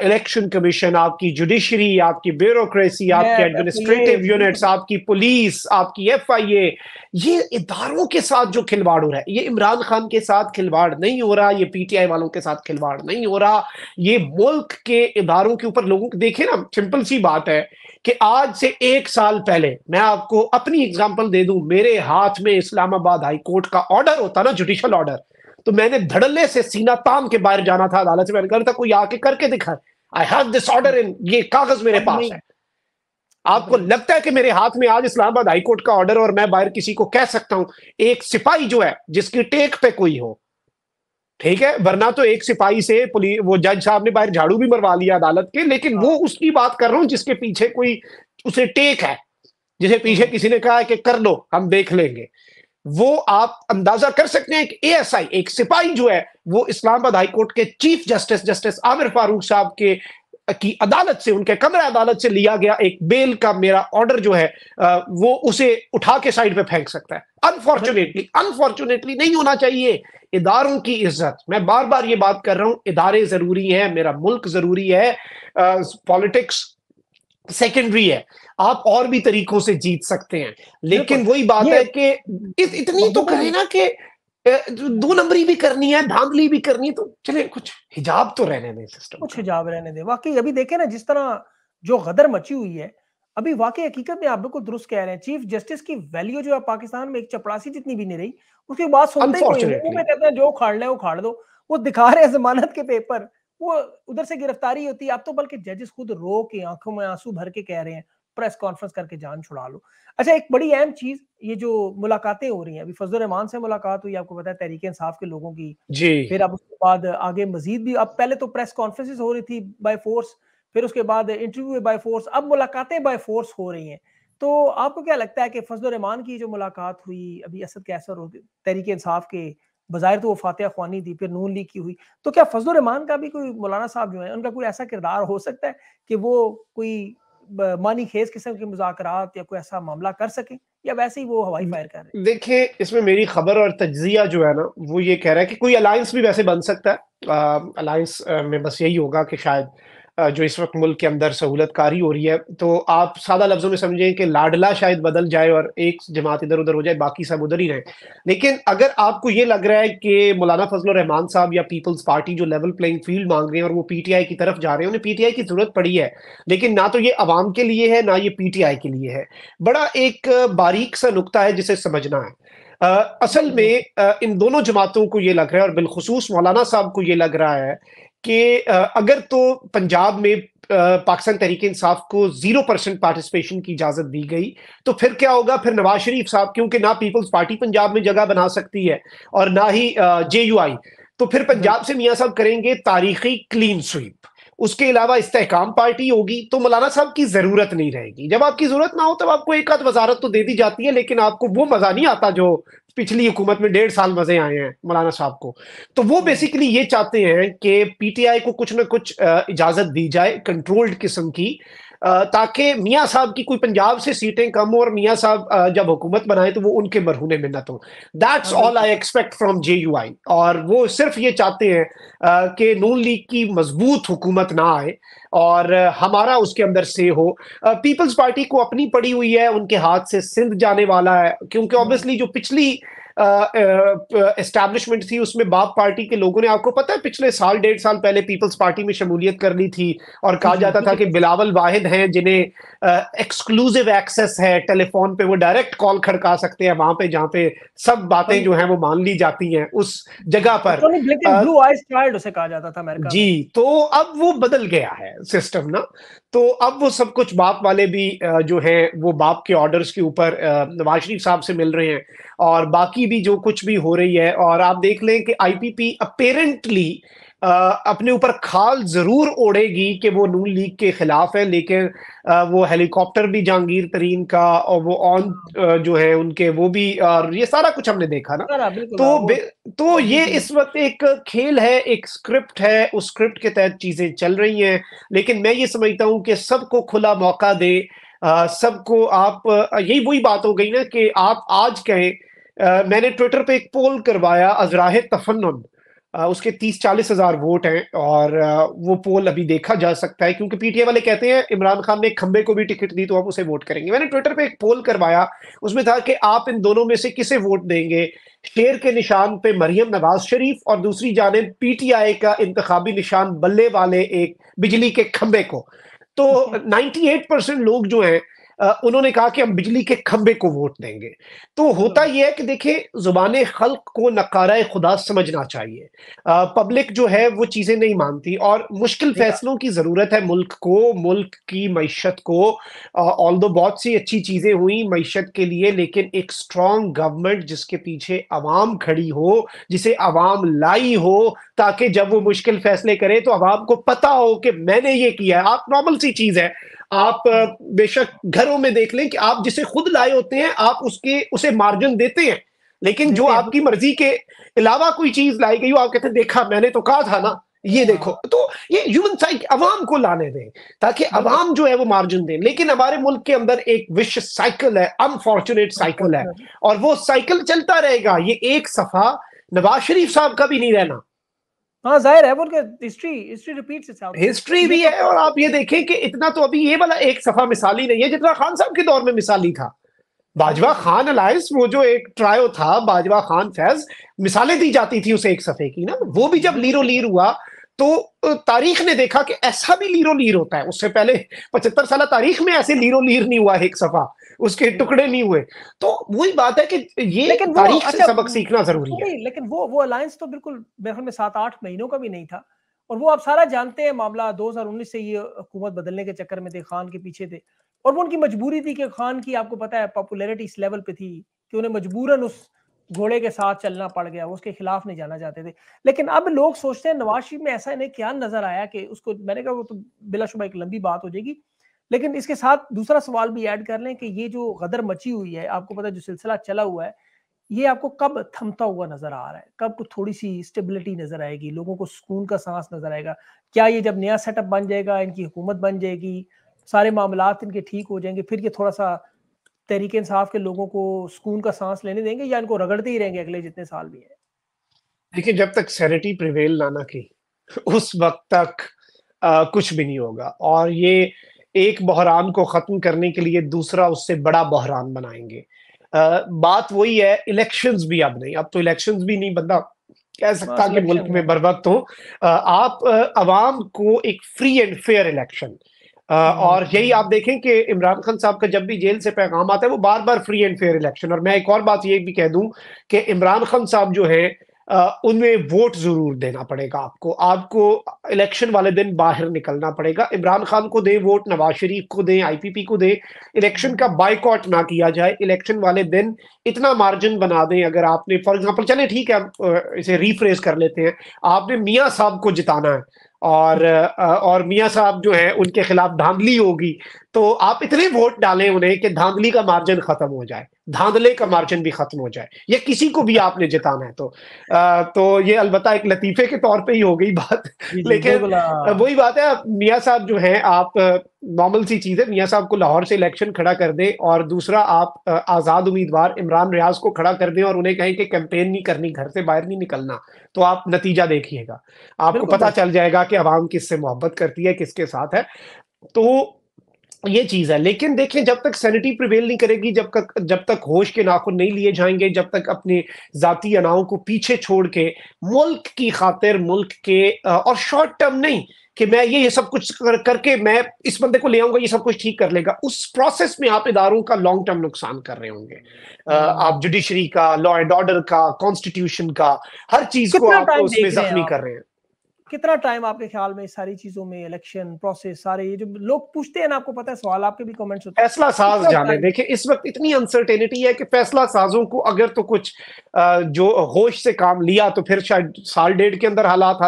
इलेक्शन कमीशन आपकी जुडिशरी आपकी ब्यूरोक्रेसी आपकी एडमिनिस्ट्रेटिव यूनिट्स आपकी पुलिस आपकी एफ आई ए ये इदारों के साथ जो खिलवाड़ हो रहा है ये इमरान खान के साथ खिलवाड़ नहीं हो रहा ये पीटीआई वालों के साथ खिलवाड़ नहीं हो रहा ये मुल्क के इधारों के ऊपर लोगों को देखे ना सिंपल सी बात है कि आज से एक साल पहले मैं आपको अपनी एग्जाम्पल दे दू मेरे हाथ में इस्लामाबाद हाईकोर्ट का ऑर्डर होता ना जुडिशल ऑर्डर तो मैंने धड़ल्ले से सीना ताम के बाहर जाना था अदालत से मैंने कहा था कोई आके करके दिखा I have this order in ये कागज मेरे पास है आपको लगता है कि मेरे हाथ में आज इस्लामाबाद हाईकोर्ट का ऑर्डर और मैं बाहर किसी को कह सकता हूं एक सिपाही जो है जिसकी टेक पे कोई हो ठीक है वरना तो एक सिपाही से पुलिस वो जज साहब ने बाहर झाड़ू भी मरवा लिया अदालत के लेकिन वो हाँ। उसकी बात कर रहा हूं जिसके पीछे कोई उसे टेक है जिसे पीछे किसी ने कहा है कि कर लो हम देख लेंगे वो आप अंदाजा कर सकते हैं कि एएसआई एक सिपाही जो है वो इस्लामाबाद हाईकोर्ट के chief justice justice Aamir Farooq sahab के की अदालत से उनके कमरा अदालत से लिया गया एक बेल का मेरा ऑर्डर जो है वो उसे उठा के साइड पे फेंक सकता है अनफॉर्चुनेटली अनफॉर्चुनेटली नहीं होना चाहिए इदारों की इज्जत मैं बार बार ये बात कर रहा हूं इदारे जरूरी हैं मेरा मुल्क जरूरी है पॉलिटिक्स सेकेंडरी है आप और भी तरीकों से जीत सकते हैं लेकिन वही बात है कि इतनी तो कहे ना कि दो नंबरी भी करनी है धांधली भी करनी है तो चले कुछ हिजाब तो रहने दे सिस्टम कुछ हिजाब रहने दे वाकई अभी देखे ना जिस तरह जो गदर मची हुई है अभी वाकई हकीकत में आप बिल्कुल दुरुस्त कह रहे हैं चीफ जस्टिस की वैल्यू जो है पाकिस्तान में एक चपरासी जितनी भी नहीं रही उसके बाद सुनते हैं कहते हैं जो खाड़ लें वो खाड़ दो वो दिखा रहे हैं जमानत के पेपर वो उधर से गिरफ्तारी होती है आप तो बल्कि जजेस खुद रो के आंखों में आंसू भर के कह रहे हैं प्रेस कॉन्फ्रेंस करके जान छुड़ा लो अच्छा एक बड़ी अहम चीज ये जो मुलाकातें हो रही हैं अभी फजल रहमान से मुलाकात हुई आपको पता है तहरीक इंसाफ के लोगों की जी फिर अब उसके बाद आगे मजीद भी अब पहले तो प्रेस कॉन्फ्रेंस हो रही थी बाय फोर्स फिर उसके बाद इंटरव्यू बाय फोर्स अब मुलाकातें बाय फोर्स हो रही हैं तो आपको क्या लगता है कि फजल रहमान की जो मुलाकात हुई अभी असद कैसर हो तहरीक इंसाफ के बाजार तो वो फातिहा खानी थी फिर नून लीग की हुई तो क्या फजल रहमान का भी कोई मौलाना साहब जो है उनका कोई ऐसा किरदार हो सकता है कि वो कोई मानी खेज किस्म के मुजात या कोई ऐसा मामला कर सके या वैसे ही वो हवाई फायर कर रहे हैं देखिए इसमें मेरी खबर और तजिया जो है ना वो ये कह रहा है कि कोई अलायंस भी वैसे बन सकता है अलायंस में बस यही होगा कि शायद जो इस वक्त मुल्क के अंदर सहूलत कारी हो रही है तो आप सादा लफ्जों में समझें कि लाडला शायद बदल जाए और एक जमात इधर उधर हो जाए बाकी सब उधर ही रहे लेकिन अगर आपको ये लग रहा है कि मौलाना फजल रहमान साहब या पीपल्स पार्टी जो लेवल प्लेइंग फील्ड मांग रहे हैं और वो पीटीआई की तरफ जा रहे हैं उन्हें पीटीआई की जरूरत पड़ी है लेकिन ना तो ये आवाम के लिए है ना ये आई के लिए है बड़ा एक बारीक सा नुकता है जिसे समझना है आ, असल में आ, इन दोनों जमातों को ये लग रहा है और बिलखसूस मौलाना साहब को ये लग रहा है कि अगर तो पंजाब में पाकिस्तान तहरीक इंसाफ को जीरो परसेंट पार्टिसिपेशन की इजाजत दी गई तो फिर क्या होगा फिर नवाज शरीफ साहब क्योंकि ना पीपल्स पार्टी पंजाब में जगह बना सकती है और ना ही जे यू आई तो फिर पंजाब हम्म। से मियाँ साहब करेंगे तारीखी क्लीन स्वीप उसके अलावा इस्तेकाम पार्टी होगी तो मौलाना साहब की जरूरत नहीं रहेगी जब आपकी जरूरत ना हो तब आपको एक आध वजारत तो दे दी जाती है लेकिन आपको वो मजा नहीं आता जो पिछली हुकूमत में डेढ़ साल मजे आए हैं मौलाना साहब को तो वो बेसिकली हम्म। ये चाहते हैं कि पीटीआई को कुछ ना कुछ इजाजत दी जाए कंट्रोल्ड किस्म की ताकि मियाँ साहब की कोई पंजाब से सीटें कम हो और मियाँ साहब जब हुकूमत बनाए तो वो उनके में न हो that's all I expect from J U I और वो सिर्फ ये चाहते हैं कि नून लीग की मजबूत हुकूमत ना आए और हमारा उसके अंदर से हो पीपल्स पार्टी को अपनी पड़ी हुई है उनके हाथ से सिंध जाने वाला है क्योंकि ऑब्वियसली हाँ। जो पिछली एस्टेब्लिशमेंट थी उसमें बाप पार्टी के लोगों ने आपको पता है पिछले साल डेढ़ साल पहले पीपल्स पार्टी में शमूलियत कर ली थी और कहा जाता था कि बिलावल वाहिद हैं जिन्हें एक्सक्लूसिव एक्सेस है टेलीफोन पे वो डायरेक्ट कॉल खड़का सकते हैं वहां पे जहाँ पे सब बातें हाँ। जो है वो मान ली जाती हैं उस जगह पर उसे कहा जाता था जी तो अब वो बदल गया है सिस्टम ना तो अब वो सब कुछ बाप वाले भी जो हैं वो बाप के ऑर्डर्स के ऊपर नवाज शरीफ साहब से मिल रहे हैं और बाकी भी जो कुछ भी हो रही है और आप देख लें कि आईपीपी अपेरेंटली अपने ऊपर खाल जरूर ओढ़ेगी कि वो नून लीग के खिलाफ है लेकिन वो हेलीकॉप्टर भी जहांगीर तरीन का और वो ऑन जो है उनके वो भी और ये सारा कुछ हमने देखा ना तो हाँ, तो ये हम्म। इस वक्त एक खेल है एक स्क्रिप्ट है उस स्क्रिप्ट के तहत चीजें चल रही हैं लेकिन मैं ये समझता हूँ कि सबको खुला मौका दे सबको आप यही वही बात हो गई ना कि आप आज कहें मैंने ट्विटर पे एक पोल करवाया अजराह तफन्न उसके तीस चालीस हजार वोट हैं और वो पोल अभी देखा जा सकता है क्योंकि पीटीए वाले कहते हैं इमरान खान ने खंबे को भी टिकट दी तो हम उसे वोट करेंगे मैंने ट्विटर पे एक पोल करवाया उसमें था कि आप इन दोनों में से किसे वोट देंगे शेर के निशान पे मरियम नवाज शरीफ और दूसरी जानब पीटीआई का इंतबी निशान बल्ले वाले एक बिजली के खंबे को तो हम्म। नाइन्टी परसेंट लोग जो हैं उन्होंने कहा कि हम बिजली के खंबे को वोट देंगे तो होता हाँ। यह है कि देखिए जुबान खल्क को नकारा खुदा समझना चाहिए पब्लिक जो है वो चीज़ें नहीं मानती और मुश्किल फैसलों की ज़रूरत है मुल्क को मुल्क की मीशत को ऑल दो बहुत सी अच्छी चीज़ें हुई मीशत के लिए लेकिन एक स्ट्रॉन्ग गवर्नमेंट जिसके पीछे आवाम खड़ी हो जिसे आवाम लाई हो ताकि जब वो मुश्किल फैसले करे तो आवाम को पता हो कि मैंने ये किया है आप नॉर्मल सी चीज़ है आप बेशक घरों में देख लें कि आप जिसे खुद लाए होते हैं आप उसके उसे मार्जिन देते हैं लेकिन जो आपकी मर्जी के अलावा कोई चीज लाई गई हो आप कहते हैं देखा मैंने तो कहा था ना ये हाँ। देखो तो ये ह्यूमन साइक अवाम को लाने दें ताकि अवाम जो है वो मार्जिन दें लेकिन हमारे मुल्क के अंदर एक विश्व साइकिल है अनफॉर्चुनेट साइकिल है और वो साइकिल चलता रहेगा ये एक सफा नवाज शरीफ साहब का भी नहीं रहना हाँ जाहिर है बोल history history repeat itself history भी है और आप ये देखें कि इतना तो अभी ये वाला एक सफा मिसाली नहीं है जितना खान साहब के दौर में मिसाली था बाजवा खान अलायंस वो जो एक ट्रायो था बाजवा खान फैज मिसालें दी जाती थी उसे एक सफे की ना वो भी जब लीरो लीर हुआ तो तारीख ने देखा कि ऐसा भी लीरो लीर होता है उससे पहले पचहत्तर साल तारीख में ऐसे लीरो लीर नहीं हुआ एक सफा उसके टुकड़े नहीं हुए तो वही बात है कि ये लेकिन तारीख अच्छा, से सबक सीखना जरूरी है लेकिन वो वो अलायंस तो बिल्कुल मेरे में सात आठ महीनों का भी नहीं था और वो आप सारा जानते हैं मामला 2019 से ये हुकूमत बदलने के चक्कर में थे खान के पीछे थे और वो उनकी मजबूरी थी कि खान की आपको पता है पॉपुलैरिटी इस लेवल पे थी कि उन्हें मजबूरन उस घोड़े के साथ चलना पड़ गया उसके खिलाफ नहीं जाना चाहते थे लेकिन अब लोग सोचते हैं नवाज शरीफ में ऐसा इन्हें क्या नजर आया कि उसको मैंने कहा वो तो बिलाशुबा एक लंबी बात हो जाएगी लेकिन इसके साथ दूसरा सवाल भी ऐड कर लें कि ये जो गदर मची हुई है आपको पता है जो सिलसिला चला हुआ है ये आपको कब थमता हुआ नजर आ रहा है कब को थोड़ी सी स्टेबिलिटी नजर आएगी लोगों को सुकून का सांस नजर आएगा क्या ये जब नया सेटअप बन जाएगा इनकी हुकूमत बन जाएगी सारे मामला इनके ठीक हो जाएंगे फिर ये थोड़ा सा तहरीक इंसाफ के लोगों को सुकून का सांस लेने देंगे या इनको रगड़ते ही रहेंगे अगले जितने साल भी है देखिए जब तक सैरिटी प्रिवेल लाना की उस वक्त तक आ, कुछ भी नहीं होगा और ये एक बहरान को ख़त्म करने के लिए दूसरा उससे बड़ा बहरान बनाएंगे आ, बात वही है इलेक्शंस भी अब नहीं अब तो इलेक्शंस भी नहीं बंदा कह सकता कि मुल्क में बर वक्त हो आप आवाम को एक फ्री एंड फेयर इलेक्शन और यही हम्म। आप देखें कि इमरान खान साहब का जब भी जेल से पैगाम आता है वो बार बार फ्री एंड फेयर इलेक्शन और मैं एक और बात ये भी कह दूं कि इमरान खान साहब जो है उनमें वोट जरूर देना पड़ेगा आपको आपको इलेक्शन वाले दिन बाहर निकलना पड़ेगा इमरान खान को दें वोट नवाज शरीफ को दें आईपीपी को दें इलेक्शन का बाइकआउट ना किया जाए इलेक्शन वाले दिन इतना मार्जिन बना दें अगर आपने फॉर एग्जांपल चले ठीक है इसे रिफ्रेस कर लेते हैं आपने मियाँ साहब को जिताना है और और मियाँ साहब जो है उनके खिलाफ धांधली होगी तो आप इतने वोट डालें उन्हें कि धांधली का मार्जिन खत्म हो जाए धांधले का मार्जिन भी खत्म हो जाए या किसी को भी आपने जिताना है तो आ, तो ये अलबत्ता एक लतीफे के तौर पे ही हो गई बात लेकिन हाँ। वही बात है मियाँ साहब जो हैं आप नॉर्मल सी चीज है मियाँ साहब को लाहौर से इलेक्शन खड़ा कर दें और दूसरा आप आज़ाद उम्मीदवार इमरान रियाज को खड़ा कर दें और उन्हें कहें कि कैंपेन नहीं करनी घर से बाहर नहीं निकलना तो आप नतीजा देखिएगा आपको पता चल जाएगा कि आवाम किससे मोहब्बत करती है किसके साथ है तो ये चीज है लेकिन देखें जब तक सैनिटी प्रिवेल नहीं करेगी जब तक जब तक होश के नाखुन नहीं लिए जाएंगे जब तक अपने जाती अनाओं को पीछे छोड़ के मुल्क की खातिर मुल्क के और शॉर्ट टर्म नहीं कि मैं ये ये सब कुछ कर, करके मैं इस बंदे को ले आऊंगा ये सब कुछ ठीक कर लेगा उस प्रोसेस में आप इदारों का लॉन्ग टर्म नुकसान कर रहे होंगे आप जुडिशरी का लॉ एंड ऑर्डर का कॉन्स्टिट्यूशन का हर चीज को आप उसमें जख्मी कर रहे हैं कितना टाइम आपके ख्याल में सारी चीजों में इलेक्शन प्रोसेस सारे ये जो लोग पूछते हैं ना आपको पता है सवाल आपके भी कमेंट्स होते हैं फैसला साज जाने देखिए इस वक्त इतनी अनसर्टेनिटी है कि फैसला साजों को अगर तो कुछ जो होश से काम लिया तो फिर शायद साल डेढ़ के अंदर हालात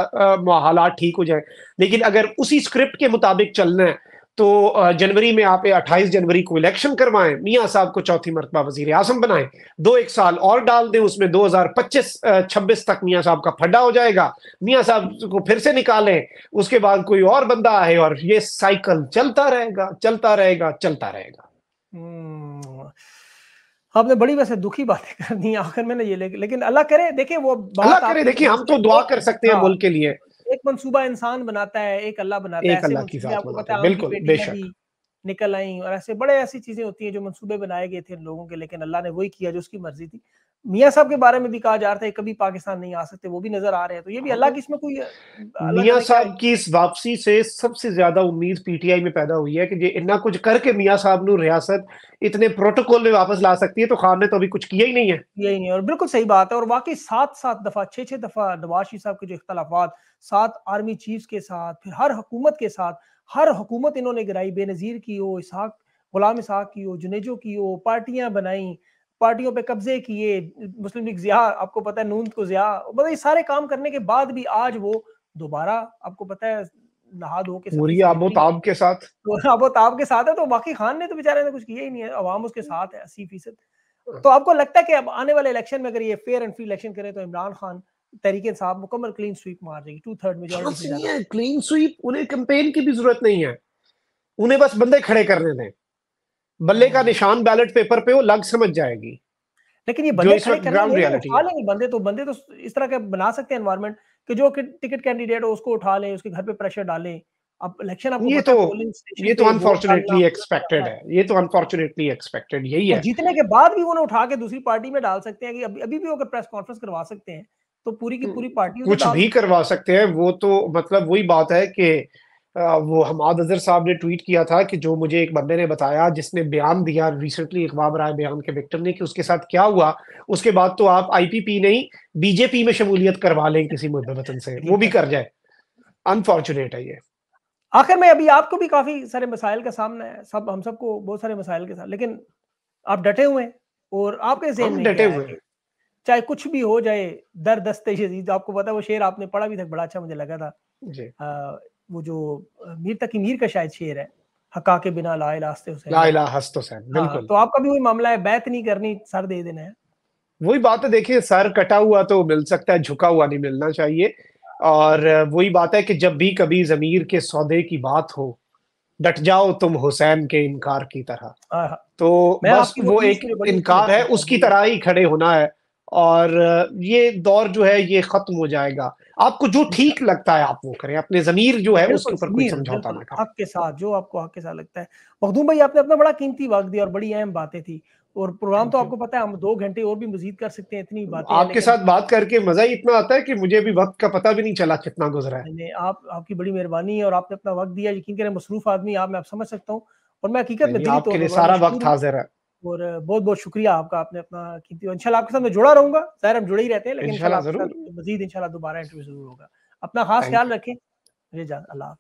हालात ठीक हो जाए लेकिन अगर उसी स्क्रिप्ट के मुताबिक चलना है तो जनवरी में आप 28 जनवरी को इलेक्शन करवाएं मियाँ साहब को चौथी मरतबा वजीर आजम बनाएं दो एक साल और डाल दें उसमें 2025 26 तक मियाँ साहब का फड्डा हो जाएगा मियाँ साहब को फिर से निकालें उसके बाद कोई और बंदा आए और ये साइकिल चलता रहेगा चलता रहेगा चलता रहेगा हम्म, आपने बड़ी वैसे दुखी बातें करनी आखिर में ना ये ले, लेकिन अल्लाह करे देखिए वो अल्लाह करे देखिए हम तो दुआ तो कर सकते हैं हाँ। मुल्क के लिए एक मनसूबा इंसान बनाता है एक अल्लाह बनाता एक है आपको पता है बिल्कुल निकल आई और ऐसे बड़े ऐसी चीजें होती हैं जो मनसूबे बनाए गए थे इन लोगों के लेकिन अल्लाह ने वही किया जो उसकी मर्जी थी मियाँ साहब के बारे में भी कहा जा रहा था कभी पाकिस्तान नहीं आ सकते वो भी नजर आ रहे हैं तो ये भी अल्लाह हाँ, की इसमें कोई तो मियाँ साहब की इस वापसी से सबसे ज्यादा उम्मीद पीटीआई में पैदा हुई है कि जे इतना कुछ करके मियाँ साहब नु रियासत इतने प्रोटोकॉल में वापस ला सकती है तो खान ने तो अभी कुछ किया ही नहीं है यही नहीं और बिल्कुल सही बात है और वाकई सात सात दफा छह छह दफा नवाज साहब के जो इख्तलाफात सात आर्मी चीफ के साथ फिर हर हुकूमत के साथ हर हुकूमत इन्होंने गिराई बेनजीर की हो इसहाक गुलाम इसहाक की हो जुनेजो की हो पार्टियां बनाई पार्टियों पे कब्जे किए मुस्लिम लीग जिया आपको पता है नूंद को जिया मतलब ये सारे काम करने के बाद भी आज वो दोबारा आपको पता है नहा धो के पूरी आबोताब के साथ [laughs] आबोताब के साथ है तो बाकी खान ने तो बेचारे ने तो कुछ किया ही नहीं है अवाम उसके साथ है अस्सी फीसद तो आपको लगता है कि अब आने वाले इलेक्शन में अगर ये फेयर एंड फ्री इलेक्शन करें तो इमरान खान तरीके साहब मुकम्मल क्लीन स्वीप मार देगी two third majority clean sweep उन्हें कैंपेन की भी जरूरत नहीं है उन्हें बस बंदे खड़े करने दें बल्ले का निशान बैलेट पेपर पे वो लग समझ जाएगी लेकिन ये बल्ले खड़े तो बंदे तो बंदे तो इस तरह के बना सकते हैं एनवायरमेंट कि जो टिकट कैंडिडेट हो उसको उठा ले उसके घर पे प्रेशर डाले अब इलेक्शन आपको ये तो ये तो अनफॉर्चुनेटली एक्सपेक्टेड है ये तो अनफॉर्चुनेटली एक्सपेक्टेड यही तो है जीतने के बाद भी उन्हें उठा के दूसरी पार्टी में डाल सकते हैं कि अभी अभी भी अगर प्रेस कॉन्फ्रेंस करवा सकते हैं तो पूरी की पूरी पार्टी हम्म, कुछ भी करवा सकते हैं वो तो मतलब वही बात है कि वो हमाद अजहर साहब ने ट्वीट किया था कि जो मुझे एक बंदे ने बताया जिसने बयान दिया रिसेंटली इकबाम राय बयान के विक्टिम ने कि उसके साथ क्या हुआ उसके बाद तो आप आईपीपी नहीं बीजेपी में शमूलियत करवा लें किसी मुद्दे से वो भी कर जाए अनफॉर्चुनेट है ये आखिर में अभी आपको भी काफ़ी सारे मसाइल का सामना है सब हम सबको बहुत सारे मसाइल के साथ लेकिन आप डटे हुए हैं और आपके जहन डटे हुए चाहे कुछ भी हो जाए दर दस्ते आपको पता है वो शेर आपने पढ़ा भी था बड़ा अच्छा मुझे लगा था जी वो जो मीर तकी मीर का शायद शेर है हका के बिना ला इला हस्ते हुसैन ला इला हस्ते हुसैन हाँ, बिल्कुल तो आपका भी वही मामला है बैत नहीं करनी सर दे देना है वही बात है देखिए सर कटा हुआ तो मिल सकता है झुका हुआ नहीं मिलना चाहिए और वही बात है कि जब भी कभी जमीर के सौदे की बात हो डट जाओ तुम हुसैन के इनकार की तरह हाँ, हाँ। तो बस वो एक इनकार है उसकी तरह ही खड़े होना है और ये दौर जो है ये खत्म हो जाएगा आपको जो अच्छा। ठीक लगता है आप वो करें अपने जमीर जो है उसके ऊपर कोई समझौता ना करें आपके साथ जो आपको हक के साथ लगता है मखदूम भाई आपने अपना बड़ा कीमती वक्त दिया और बड़ी अहम बातें थी और प्रोग्राम तो आपको पता है हम दो घंटे और भी मजीद कर सकते हैं इतनी बात आपके साथ बात करके मजा ही इतना आता है कि मुझे भी वक्त का पता भी नहीं चला कितना गुजरा है आप आपकी बड़ी मेहरबानी है और आपने अपना वक्त दिया यकीन करें मसरूफ आदमी आप मैं आप समझ सकता हूँ और मैं हकीकत में आपके लिए सारा वक्त हाजिर है और बहुत बहुत शुक्रिया आपका आपने अपना कीमती इंशाल्लाह आपके साथ मैं जुड़ा रहूंगा जाहिर हम जुड़े ही रहते हैं लेकिन मजीद इनशाला दोबारा इंटरव्यू जरूर होगा अपना खास ख्याल रखें अल्लाह